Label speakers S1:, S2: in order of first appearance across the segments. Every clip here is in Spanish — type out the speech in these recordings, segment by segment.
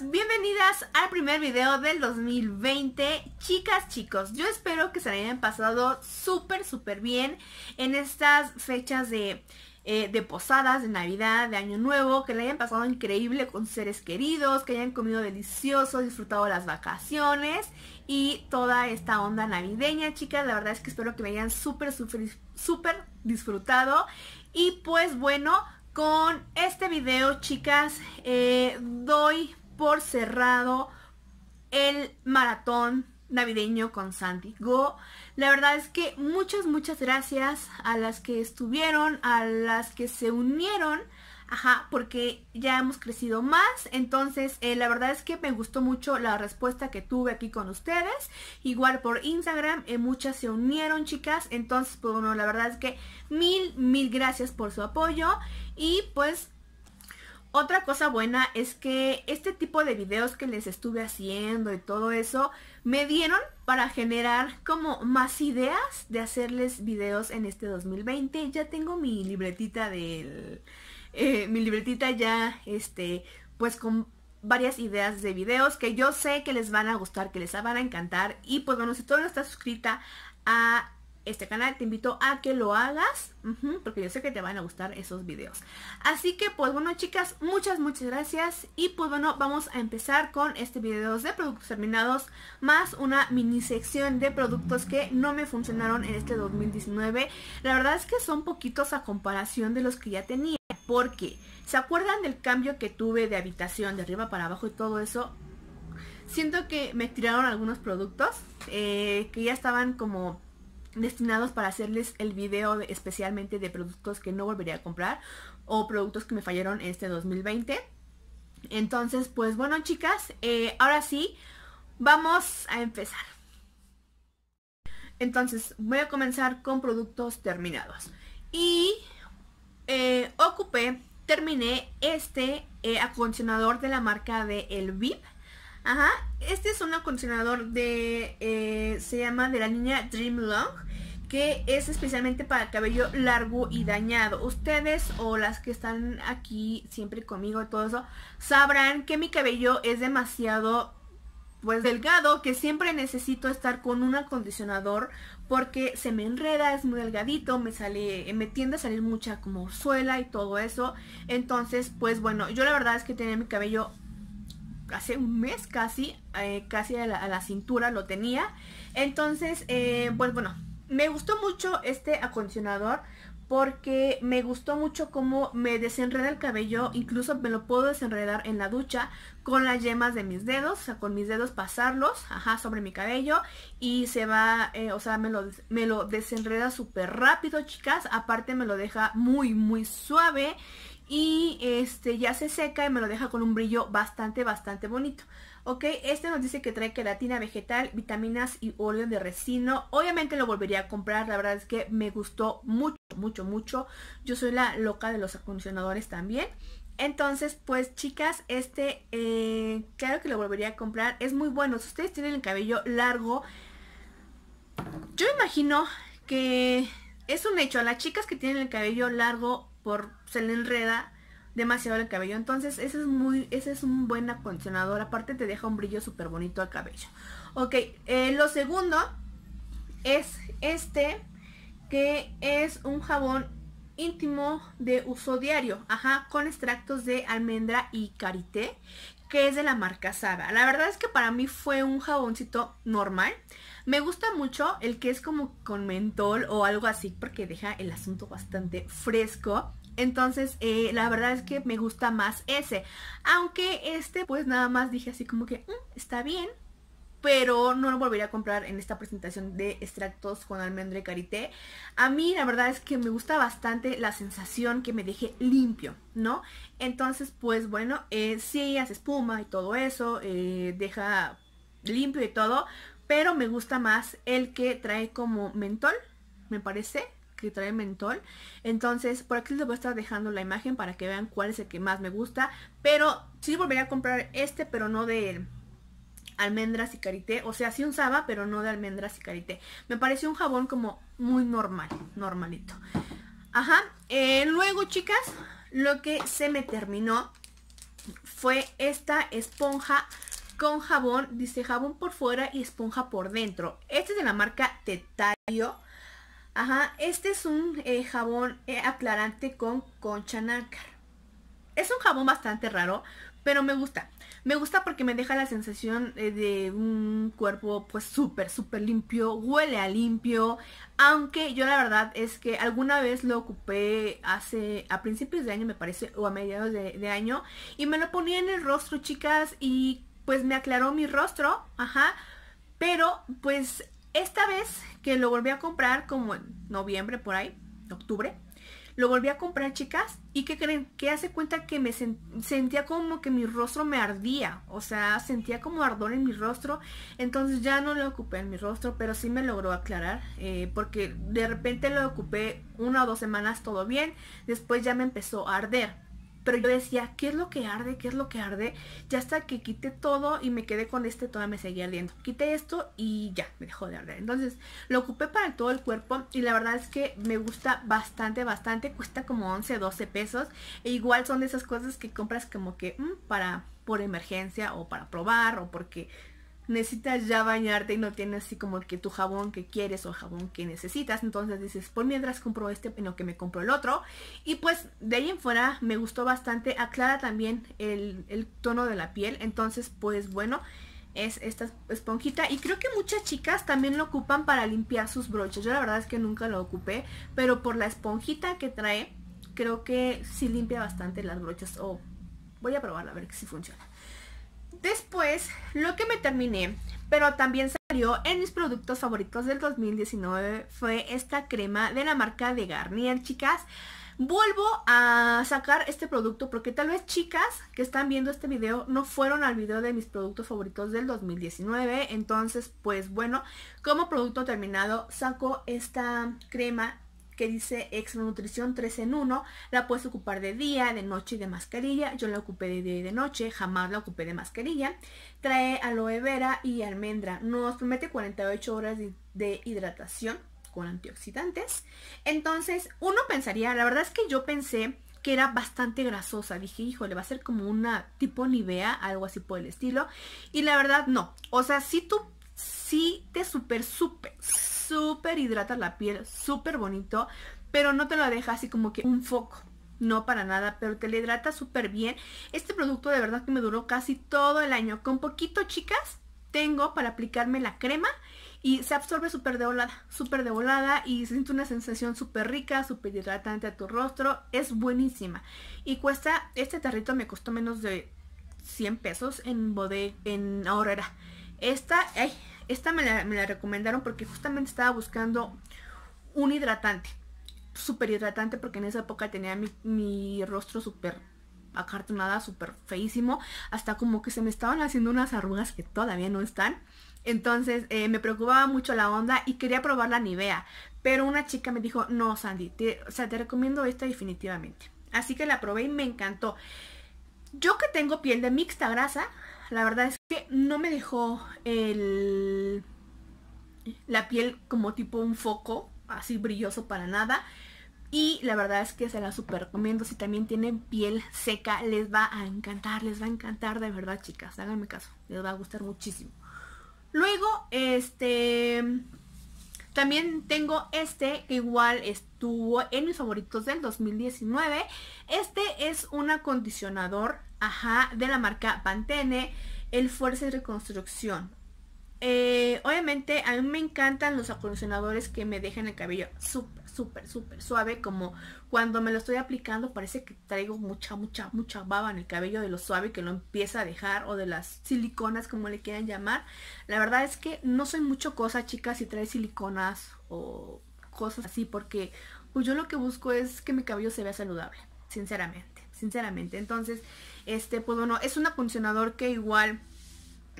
S1: bienvenidas al primer video del 2020 Chicas, chicos, yo espero que se le hayan pasado súper, súper bien en estas fechas de, eh, de posadas, de Navidad, de Año Nuevo Que le hayan pasado increíble con seres queridos, que hayan comido delicioso, disfrutado las vacaciones Y toda esta onda navideña, chicas, la verdad es que espero que me hayan súper, súper, súper disfrutado Y pues bueno, con este video, chicas, eh, doy por cerrado el maratón navideño con Santi Go. La verdad es que muchas, muchas gracias a las que estuvieron, a las que se unieron. Ajá, porque ya hemos crecido más. Entonces, eh, la verdad es que me gustó mucho la respuesta que tuve aquí con ustedes. Igual por Instagram, eh, muchas se unieron, chicas. Entonces, pues, bueno, la verdad es que mil, mil gracias por su apoyo. Y pues otra cosa buena es que este tipo de videos que les estuve haciendo y todo eso me dieron para generar como más ideas de hacerles videos en este 2020. Ya tengo mi libretita del... Eh, mi libretita ya, este, pues con varias ideas de videos que yo sé que les van a gustar, que les van a encantar. Y pues bueno, si todavía no está suscrita a este canal, te invito a que lo hagas, porque yo sé que te van a gustar esos videos. Así que pues bueno chicas, muchas muchas gracias y pues bueno, vamos a empezar con este video de productos terminados más una mini sección de productos que no me funcionaron en este 2019. La verdad es que son poquitos a comparación de los que ya tenía, porque ¿se acuerdan del cambio que tuve de habitación de arriba para abajo y todo eso? Siento que me tiraron algunos productos eh, que ya estaban como destinados para hacerles el video especialmente de productos que no volvería a comprar o productos que me fallaron este 2020. Entonces, pues bueno chicas, eh, ahora sí, vamos a empezar. Entonces, voy a comenzar con productos terminados. Y eh, ocupé, terminé este eh, acondicionador de la marca de El VIP. Ajá, este es un acondicionador de, eh, se llama de la niña Dream Long que es especialmente para cabello largo y dañado. Ustedes o las que están aquí siempre conmigo y todo eso, sabrán que mi cabello es demasiado pues delgado, que siempre necesito estar con un acondicionador porque se me enreda, es muy delgadito, me sale, me tiende a salir mucha como suela y todo eso. Entonces, pues bueno, yo la verdad es que tenía mi cabello hace un mes casi, eh, casi a la, cintura lo tenía. Entonces, eh, pues bueno, me gustó mucho este acondicionador porque me gustó mucho cómo me desenreda el cabello, incluso me lo puedo desenredar en la ducha con las yemas de mis dedos, o sea, con mis dedos pasarlos, ajá, sobre mi cabello y se va, eh, o sea, me lo, me lo desenreda súper rápido, chicas, aparte me lo deja muy, muy suave y este ya se seca y me lo deja con un brillo bastante, bastante bonito. Ok, este nos dice que trae queratina vegetal, vitaminas y óleo de resino. Obviamente lo volvería a comprar, la verdad es que me gustó mucho, mucho, mucho. Yo soy la loca de los acondicionadores también. Entonces, pues chicas, este, eh, claro que lo volvería a comprar. Es muy bueno. Si ustedes tienen el cabello largo, yo imagino que es un hecho. A las chicas que tienen el cabello largo, por se le enreda demasiado el cabello. Entonces, ese es muy, ese es un buen acondicionador. Aparte te deja un brillo súper bonito al cabello. Ok, eh, lo segundo es este, que es un jabón íntimo de uso diario, ajá, con extractos de almendra y karité, que es de la marca Saga. La verdad es que para mí fue un jaboncito normal. Me gusta mucho el que es como con mentol o algo así porque deja el asunto bastante fresco. Entonces, eh, la verdad es que me gusta más ese. Aunque este, pues nada más dije así como que, mm, está bien, pero no lo volvería a comprar en esta presentación de extractos con almendra y karité. A mí la verdad es que me gusta bastante la sensación que me deje limpio, ¿no? Entonces, pues bueno, eh, sí hace espuma y todo eso, eh, deja limpio y todo, pero me gusta más el que trae como mentol, me parece, que trae mentol. Entonces, por aquí les voy a estar dejando la imagen para que vean cuál es el que más me gusta, pero sí volvería a comprar este, pero no de él almendras y karité. O sea, un saba, pero no de almendras y karité. Me pareció un jabón como muy normal, normalito. Ajá. Eh, luego, chicas, lo que se me terminó fue esta esponja con jabón. Dice jabón por fuera y esponja por dentro. Este es de la marca Tetario. Ajá, este es un eh, jabón eh, aclarante con concha nácar. Es un jabón bastante raro, pero me gusta. Me gusta porque me deja la sensación eh, de un cuerpo pues súper, súper limpio, huele a limpio. Aunque yo la verdad es que alguna vez lo ocupé hace, a principios de año me parece, o a mediados de, año. Y me lo ponía en el rostro, chicas, y pues me aclaró mi rostro, ajá. Pero pues esta vez que lo volví a comprar como en noviembre por ahí, octubre, lo volví a comprar, chicas, y que creen, que hace cuenta que me sentía como que mi rostro me ardía, o sea, sentía como ardor en mi rostro, entonces ya no lo ocupé en mi rostro, pero sí me logró aclarar, eh, porque de repente lo ocupé una o dos semanas todo bien, después ya me empezó a arder. Pero yo decía, ¿qué es lo que arde? ¿Qué es lo que arde? Ya hasta que quité todo y me quedé con este, todavía me seguía ardiendo. Quité esto y ya, me dejó de arder. Entonces, lo ocupé para todo el cuerpo y la verdad es que me gusta bastante, bastante. Cuesta como 11, 12 pesos. E igual son de esas cosas que compras como que mm, para por emergencia o para probar o porque necesitas ya bañarte y no tienes así como que tu jabón que quieres o jabón que necesitas. Entonces dices, pues mientras compro este, en que me compro el otro. Y pues de ahí en fuera me gustó bastante. Aclara también el, tono de la piel. Entonces pues bueno, es esta esponjita. Y creo que muchas chicas también lo ocupan para limpiar sus brochas, Yo la verdad es que nunca lo ocupé. Pero por la esponjita que trae, creo que sí limpia bastante las brochas. O voy a probarla a ver si funciona. Después, lo que me terminé, pero también salió en mis productos favoritos del 2019 fue esta crema de la marca de Garnier, chicas. Vuelvo a sacar este producto porque tal vez chicas que están viendo este video no fueron al video de mis productos favoritos del 2019. Entonces, pues bueno, como producto terminado saco esta crema que dice Extra Nutrición 3 en 1. La puedes ocupar de día, de noche y de mascarilla. Yo la ocupé de día y de noche, jamás la ocupé de mascarilla. Trae aloe vera y almendra. Nos promete 48 horas de hidratación con antioxidantes. Entonces, uno pensaría, la verdad es que yo pensé que era bastante grasosa. Dije, híjole, va a ser como una tipo Nivea, algo así por el estilo. Y la verdad, no. O sea, si tú, Si te super, super, súper hidrata la piel, súper bonito, pero no te lo deja así como que un foco. No para nada, pero te le hidrata súper bien. Este producto de verdad que me duró casi todo el año. Con poquito, chicas, tengo para aplicarme la crema y se absorbe súper de volada, súper de volada y siento una sensación súper rica, súper hidratante a tu rostro, es buenísima. Y cuesta, este tarrito me costó menos de 100 pesos en bodé. en ahorrera. Esta, ay, esta me la, recomendaron porque justamente estaba buscando un hidratante. Súper hidratante porque en esa época tenía mi, rostro súper acartonada, súper feísimo. Hasta como que se me estaban haciendo unas arrugas que todavía no están. Entonces eh, me preocupaba mucho la onda y quería probar la Nivea. Pero una chica me dijo, no Sandy, sea, te recomiendo esta definitivamente. Así que la probé y me encantó. Yo que tengo piel de mixta grasa, la verdad es que no me dejó el, la piel como tipo un foco, así brilloso para nada. Y la verdad es que se la super recomiendo. Si también tienen piel seca, les va a encantar, les va a encantar de verdad, chicas. Háganme caso, les va a gustar muchísimo. Luego, este... También tengo este que igual estuvo en mis favoritos del 2019. Este es un acondicionador Ajá, de la marca Pantene, el Fuerza de Reconstrucción. Eh, obviamente a mí me encantan los acondicionadores que me dejan el cabello súper, súper, súper suave, como cuando me lo estoy aplicando parece que traigo mucha, mucha, mucha baba en el cabello de lo suave que lo empieza a dejar o de las siliconas como le quieran llamar. La verdad es que no soy mucho cosa, chicas, si trae siliconas o cosas así, porque pues yo lo que busco es que mi cabello se vea saludable, sinceramente, sinceramente. Entonces, este, pues bueno, es un acondicionador que igual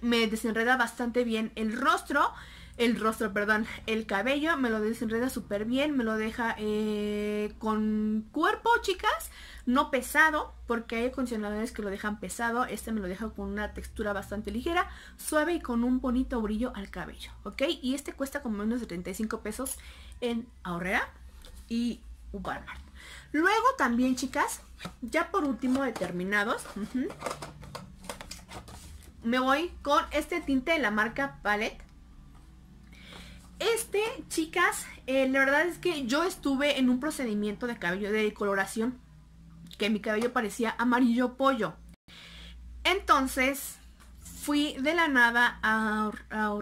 S1: me desenreda bastante bien el rostro. El rostro, perdón, el cabello me lo desenreda súper bien, me lo deja eh, con cuerpo, chicas, no pesado, porque hay acondicionadores que lo dejan pesado, este me lo deja con una textura bastante ligera, suave y con un bonito brillo al cabello, ¿ok? Y este cuesta como de $35 pesos en Ahorrera y Walmart. Luego también, chicas, ya por último determinados, me voy con este tinte de la marca Palette. Este, chicas, eh, la verdad es que yo estuve en un procedimiento de cabello de coloración que mi cabello parecía amarillo pollo. Entonces, fui de la nada a, a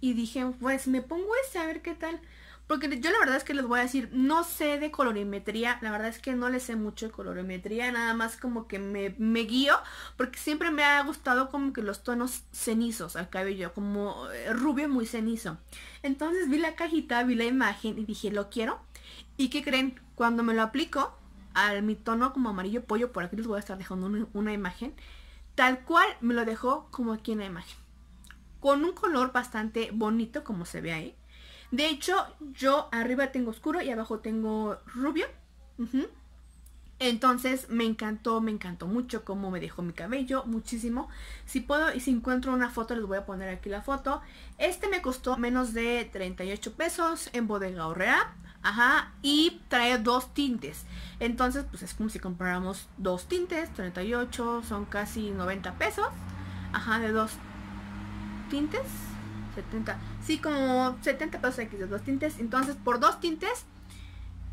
S1: y dije, pues me pongo este a ver qué tal. Porque yo la verdad es que les voy a decir, no sé de colorimetría, la verdad es que no le sé mucho de colorimetría, nada más como que me, guío, porque siempre me ha gustado como que los tonos cenizos al cabello, como eh, rubio muy cenizo. Entonces vi la cajita, vi la imagen y dije, lo quiero. ¿Y qué creen? Cuando me lo aplico A mi tono como amarillo pollo, por aquí les voy a estar dejando una imagen, tal cual me lo dejó como aquí en la imagen. Con un color bastante bonito como se ve ahí de hecho, yo arriba tengo oscuro y abajo tengo rubio. Entonces me encantó, me encantó mucho cómo me dejó mi cabello, muchísimo. Si puedo y si encuentro una foto, les voy a poner aquí la foto. Este me costó menos de 38 pesos en Bodega Horrera. Ajá, y trae dos tintes. Entonces, pues es como si compráramos dos tintes, 38, son casi 90 pesos. Ajá, de dos tintes. 70. Sí, como 70 pesos X de dos tintes. Entonces, por dos tintes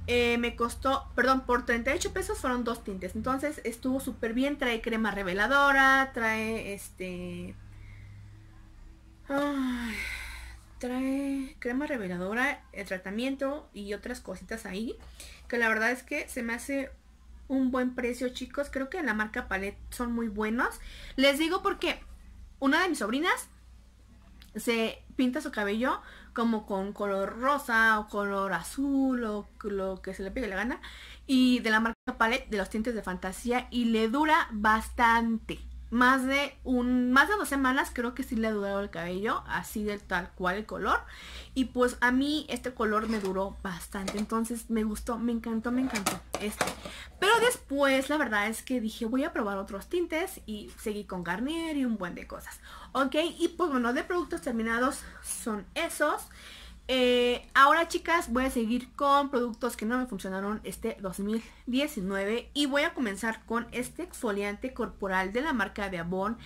S1: eh, me costó, perdón, por 38 pesos fueron dos tintes. Entonces, estuvo súper bien. Trae crema reveladora, trae este... trae crema reveladora, el tratamiento y otras cositas ahí. Que la verdad es que se me hace un buen precio, chicos. Creo que la marca Palette son muy buenos. Les digo porque una de mis sobrinas se pinta su cabello como con color rosa o color azul o lo que se le pegue la gana y de la marca Palette de los tintes de fantasía y le dura bastante más de un más de dos semanas creo que sí le durado el cabello así de tal cual el color y pues a mí este color me duró bastante entonces me gustó me encantó me encantó este pero después la verdad es que dije voy a probar otros tintes y seguí con Garnier y un buen de cosas ok y pues bueno de productos terminados son esos eh, ahora chicas voy a seguir con productos que no me funcionaron este 2019 y voy a comenzar con este exfoliante corporal de la marca de Avon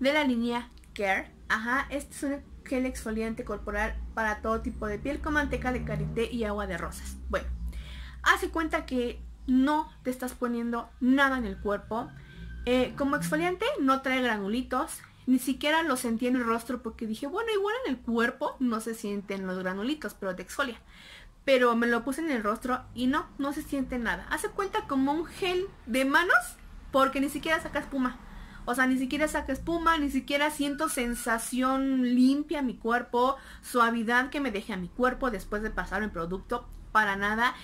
S1: de la línea Care. Ajá, este es un gel exfoliante corporal para todo tipo de piel con manteca de karité y agua de rosas. Bueno, hace cuenta que no te estás poniendo nada en el cuerpo. Eh, como exfoliante no trae granulitos, ni siquiera lo sentí en el rostro porque dije, bueno, igual en el cuerpo no se sienten los granulitos, pero te exfolia. Pero me lo puse en el rostro y no, no se siente nada. Hace cuenta como un gel de manos porque ni siquiera saca espuma. O sea, ni siquiera saca espuma, ni siquiera siento sensación limpia en mi cuerpo, suavidad que me deje a mi cuerpo después de pasar el producto. Para nada.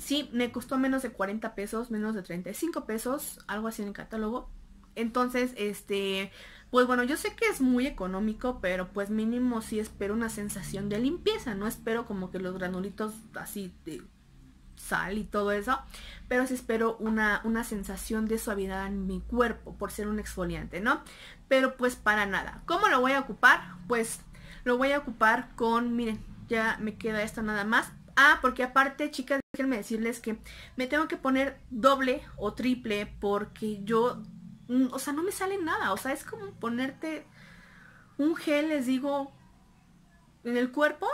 S1: Sí, me costó menos de 40 pesos, menos de 35 pesos, algo así en el catálogo. Entonces, este, pues bueno, yo sé que es muy económico, pero pues mínimo sí espero una sensación de limpieza, no espero como que los granulitos así de sal y todo eso, pero sí espero una, una sensación de suavidad en mi cuerpo por ser un exfoliante, ¿no? Pero pues para nada. ¿Cómo lo voy a ocupar? Pues lo voy a ocupar con, miren, ya me queda esto nada más. Ah, porque aparte, chicas, déjenme decirles que me tengo que poner doble o triple porque yo Mm, o sea, no me sale nada. O sea, es como ponerte un gel, les digo, en el cuerpo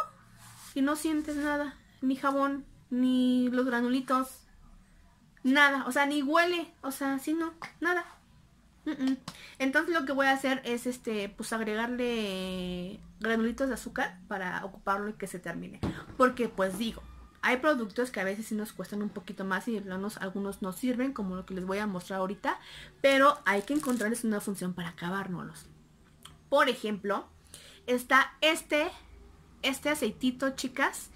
S1: y no sientes nada. Ni jabón, ni los granulitos. Nada. O sea, ni huele. O sea, si no. Nada. Entonces lo que voy a hacer es este, pues agregarle granulitos de azúcar para ocuparlo y que se termine. Porque pues digo, hay productos que a veces sí nos cuestan un poquito más y algunos no sirven, como lo que les voy a mostrar ahorita, pero hay que encontrarles una función para acabárnoslos. Por ejemplo, está este, este aceitito, chicas,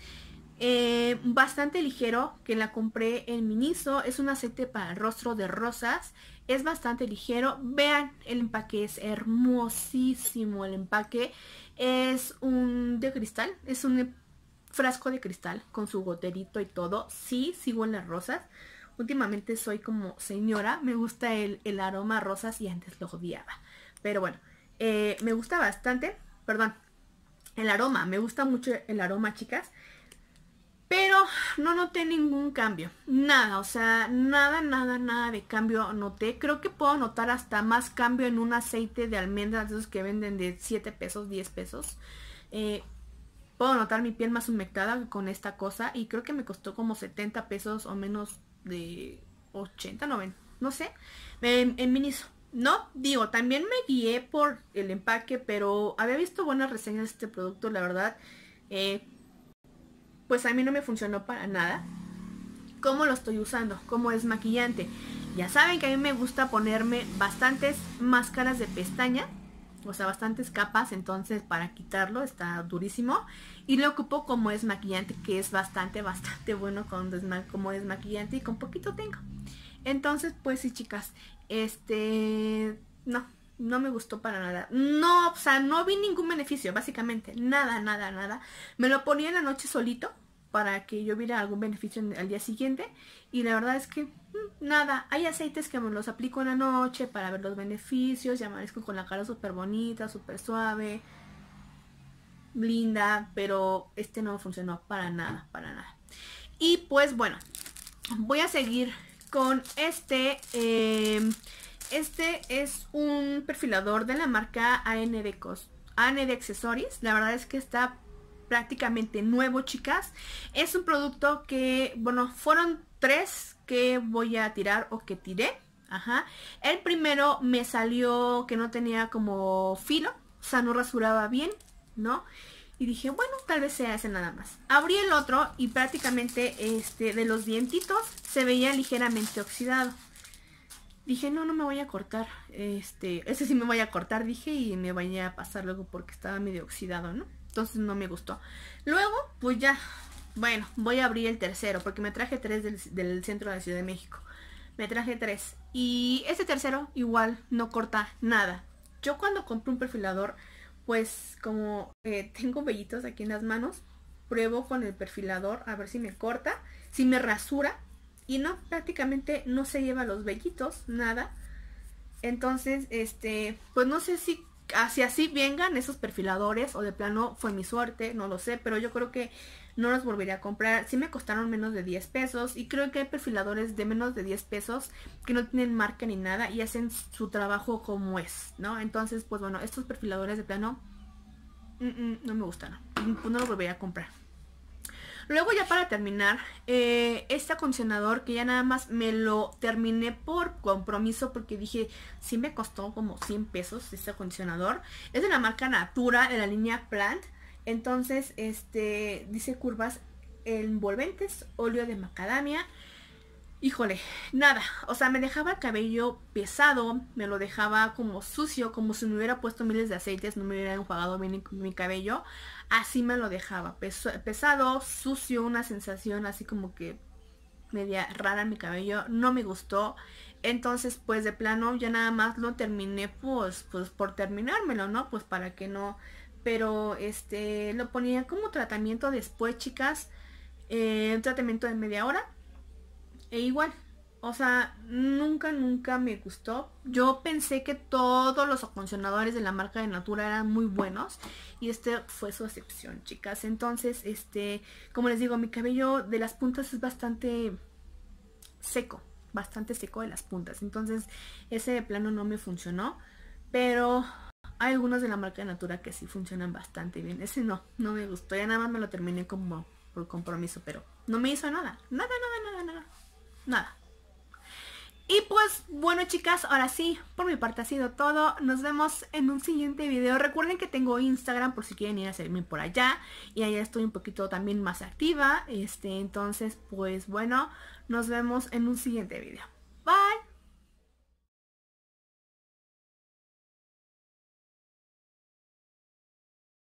S1: eh, bastante ligero, que la compré en Miniso. Es un aceite para el rostro de rosas. Es bastante ligero. Vean, el empaque es hermosísimo. El empaque es un de cristal. Es un frasco de cristal con su goterito y todo. Sí, sigo en las rosas. Últimamente soy como señora, me gusta el, aroma rosas y antes lo odiaba. Pero bueno, eh, me gusta bastante, perdón, el aroma, me gusta mucho el aroma, chicas. Pero no noté ningún cambio, nada, o sea, nada, nada, nada de cambio noté. Creo que puedo notar hasta más cambio en un aceite de almendras, esos que venden de 7 pesos, 10 pesos. Eh, puedo notar mi piel más humectada con esta cosa y creo que me costó como 70 pesos o menos de 80, 90, no sé, en, en Miniso. No, digo, también me guié por el empaque, pero había visto buenas reseñas de este producto, la verdad. Eh, pues a mí no me funcionó para nada. ¿Cómo lo estoy usando? ¿Cómo es maquillante? Ya saben que a mí me gusta ponerme bastantes máscaras de pestaña o sea, bastantes capas, entonces para quitarlo está durísimo. Y lo ocupo como maquillante. que es bastante, bastante bueno con es como desmaquillante y con poquito tengo. Entonces, pues sí, chicas, este, no, no me gustó para nada. No, o sea, no vi ningún beneficio, básicamente, nada, nada, nada. Me lo ponía en la noche solito, para que yo viera algún beneficio al día siguiente. Y la verdad es que mm, nada, hay aceites que me los aplico en la noche para ver los beneficios, y amanezco con la cara súper bonita, súper suave, linda, pero este no funcionó para nada, para nada. Y pues bueno, voy a seguir con este. Em, este es un perfilador de la marca AND, AND Accessories. La verdad es que está prácticamente nuevo, chicas. Es un producto que, bueno, fueron tres que voy a tirar o que tiré. Ajá. El primero me salió que no tenía como filo, o sea, no rasuraba bien, ¿no? Y dije, bueno, tal vez sea ese nada más. Abrí el otro y prácticamente este, de los dientitos se veía ligeramente oxidado. Dije, no, no me voy a cortar. Este, ese sí me voy a cortar, dije, y me vaya a pasar luego porque estaba medio oxidado, ¿no? Entonces no me gustó. Luego, pues ya, bueno, voy a abrir el tercero porque me traje tres del, centro de la Ciudad de México. Me traje tres. Y este tercero igual no corta nada. Yo cuando compro un perfilador, pues como eh, tengo vellitos aquí en las manos, pruebo con el perfilador a ver si me corta, si me rasura. Y no, prácticamente no se lleva los vellitos, nada. Entonces, este, pues no sé si hacia así vengan esos perfiladores o de plano fue mi suerte, no lo sé, pero yo creo que no los volvería a comprar. Sí me costaron menos de 10 pesos y creo que hay perfiladores de menos de 10 pesos que no tienen marca ni nada y hacen su trabajo como es, ¿no? Entonces, pues bueno, estos perfiladores de plano mm, mm, no me gustan pues, no los volvería a comprar. Luego ya para terminar, eh, este acondicionador que ya nada más me lo terminé por compromiso porque dije, sí me costó como 100 pesos este acondicionador. Es de la marca Natura, de la línea Plant. Entonces, este, dice curvas envolventes, óleo de macadamia. Híjole, nada, o sea, me dejaba el cabello pesado, me lo dejaba como sucio, como si me hubiera puesto miles de aceites, no me hubiera enjuagado bien mi cabello así me lo dejaba, pesado, sucio, una sensación así como que media rara en mi cabello, no me gustó. Entonces, pues de plano ya nada más lo terminé, pues, pues por terminármelo, ¿no? Pues para que no. Pero este, lo ponía como tratamiento después, chicas. Eh, un tratamiento de media hora. E igual, o sea, nunca, nunca me gustó. Yo pensé que todos los acondicionadores de la marca de Natura eran muy buenos. Y este fue su excepción, chicas. Entonces, este, como les digo, mi cabello de las puntas es bastante seco. Bastante seco de las puntas. Entonces, ese plano no me funcionó. Pero hay algunos de la marca de Natura que sí funcionan bastante bien. Ese no, no me gustó. Ya nada más me lo terminé como por compromiso. Pero no me hizo nada. Nada, nada, nada, nada. Nada. Y pues bueno chicas, ahora sí, por mi parte ha sido todo. Nos vemos en un siguiente video. Recuerden que tengo Instagram por si quieren ir a seguirme por allá. Y allá estoy un poquito también más activa. Este, entonces, pues bueno, nos vemos en un siguiente video.